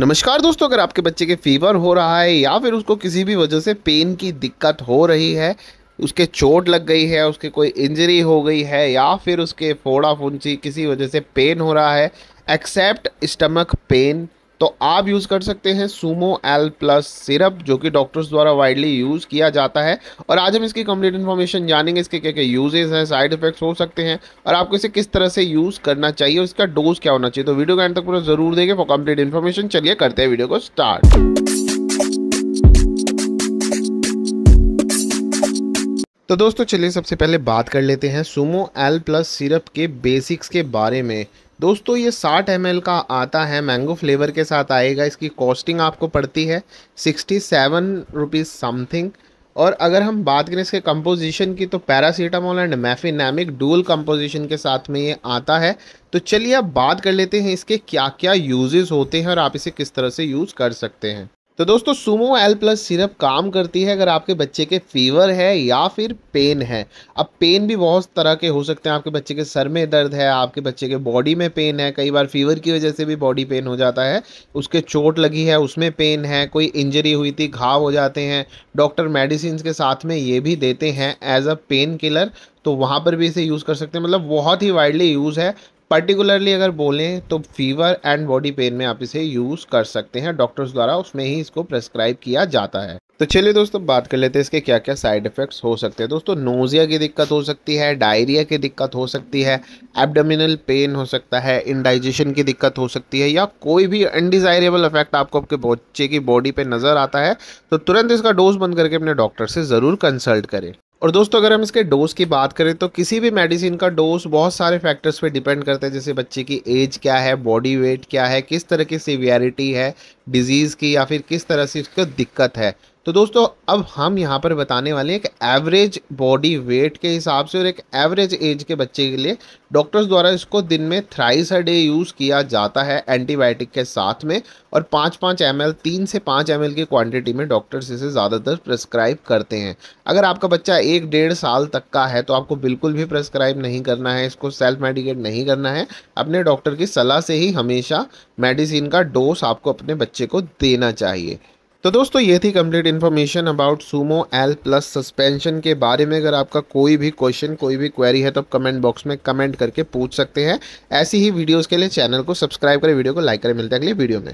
नमस्कार दोस्तों अगर आपके बच्चे के फीवर हो रहा है या फिर उसको किसी भी वजह से पेन की दिक्कत हो रही है उसके चोट लग गई है उसके कोई इंजरी हो गई है या फिर उसके फोड़ा फुंसी किसी वजह से पेन हो रहा है एक्सेप्ट स्टमक पेन तो आप यूज़ कर सकते हैं सुमो एल प्लस सिरप जो कि डॉक्टर्स द्वारा वाइडली यूज़ किया जाता है और आज हम इसकी कंप्लीट इन्फॉर्मेशन जानेंगे इसके क्या क्या यूजेस हैं साइड इफेक्ट्स हो सकते हैं और आपको इसे किस तरह से यूज़ करना चाहिए और इसका डोज क्या होना चाहिए तो वीडियो का एंड तक पूरा ज़रूर देंगे फॉर कंप्लीट इन्फॉर्मेशन चलिए करते हैं वीडियो को स्टार्ट तो दोस्तों चलिए सबसे पहले बात कर लेते हैं सुमो एल प्लस सिरप के बेसिक्स के बारे में दोस्तों ये 60 एम का आता है मैंगो फ्लेवर के साथ आएगा इसकी कॉस्टिंग आपको पड़ती है सिक्सटी सेवन रुपीज़ समथिंग और अगर हम बात करें इसके कंपोजिशन की तो paracetamol and mefenamic dual composition के साथ में ये आता है तो चलिए अब बात कर लेते हैं इसके क्या क्या यूजेस होते हैं और आप इसे किस तरह से यूज़ कर सकते हैं तो दोस्तों सुमो एल प्लस सिरप काम करती है अगर आपके बच्चे के फीवर है या फिर पेन है अब पेन भी बहुत तरह के हो सकते हैं आपके बच्चे के सर में दर्द है आपके बच्चे के बॉडी में पेन है कई बार फीवर की वजह से भी बॉडी पेन हो जाता है उसके चोट लगी है उसमें पेन है कोई इंजरी हुई थी घाव हो जाते हैं डॉक्टर मेडिसिन के साथ में ये भी देते हैं एज अ पेन किलर तो वहाँ पर भी इसे यूज़ कर सकते हैं मतलब बहुत ही वाइडली यूज़ है पर्टिकुलरली अगर बोलें तो फीवर एंड बॉडी पेन में आप इसे यूज़ कर सकते हैं डॉक्टर्स द्वारा उसमें ही इसको प्रेस्क्राइब किया जाता है तो चलिए दोस्तों बात कर लेते हैं इसके क्या क्या साइड इफेक्ट्स हो सकते हैं दोस्तों नोजिया की दिक्कत हो सकती है डायरिया की दिक्कत हो सकती है एब्डोमिनल पेन हो सकता है इनडाइजेशन की दिक्कत हो सकती है या कोई भी अनडिज़ायरेबल इफेक्ट आपको आपके बच्चे की बॉडी पे नज़र आता है तो तुरंत इसका डोज बंद करके अपने डॉक्टर से ज़रूर कंसल्ट करें और दोस्तों अगर हम इसके डोज की बात करें तो किसी भी मेडिसिन का डोज बहुत सारे फैक्टर्स पे डिपेंड करता है जैसे बच्चे की एज क्या है बॉडी वेट क्या है किस तरह की सीवियरिटी है डिजीज़ की या फिर किस तरह से उसको दिक्कत है तो दोस्तों अब हम यहाँ पर बताने वाले हैं एक एवरेज बॉडी वेट के हिसाब से और एक एवरेज एज के बच्चे के लिए डॉक्टर्स द्वारा इसको दिन में थ्राइस अ डे यूज़ किया जाता है एंटीबायोटिक के साथ में और पाँच पाँच एम एल तीन से पाँच एम एल की क्वान्टिटी में डॉक्टर्स इसे ज़्यादातर प्रेस्क्राइब करते हैं अगर आपका बच्चा एक डेढ़ साल तक का है तो आपको बिल्कुल भी प्रेस्क्राइब नहीं करना है इसको सेल्फ मेडिकेट नहीं करना है अपने डॉक्टर की सलाह से ही हमेशा मेडिसिन का डोस आपको अपने बच्चे को देना चाहिए तो दोस्तों ये थी complete information about Sumo L plus suspension के बारे में अगर आपका कोई भी क्वेश्चन कोई भी क्वेरी है तो आप कमेंट बॉक्स में कमेंट करके पूछ सकते हैं ऐसी ही वीडियोज़ के लिए चैनल को सब्सक्राइब करें वीडियो को लाइक करें मिलते हैं अगले वीडियो में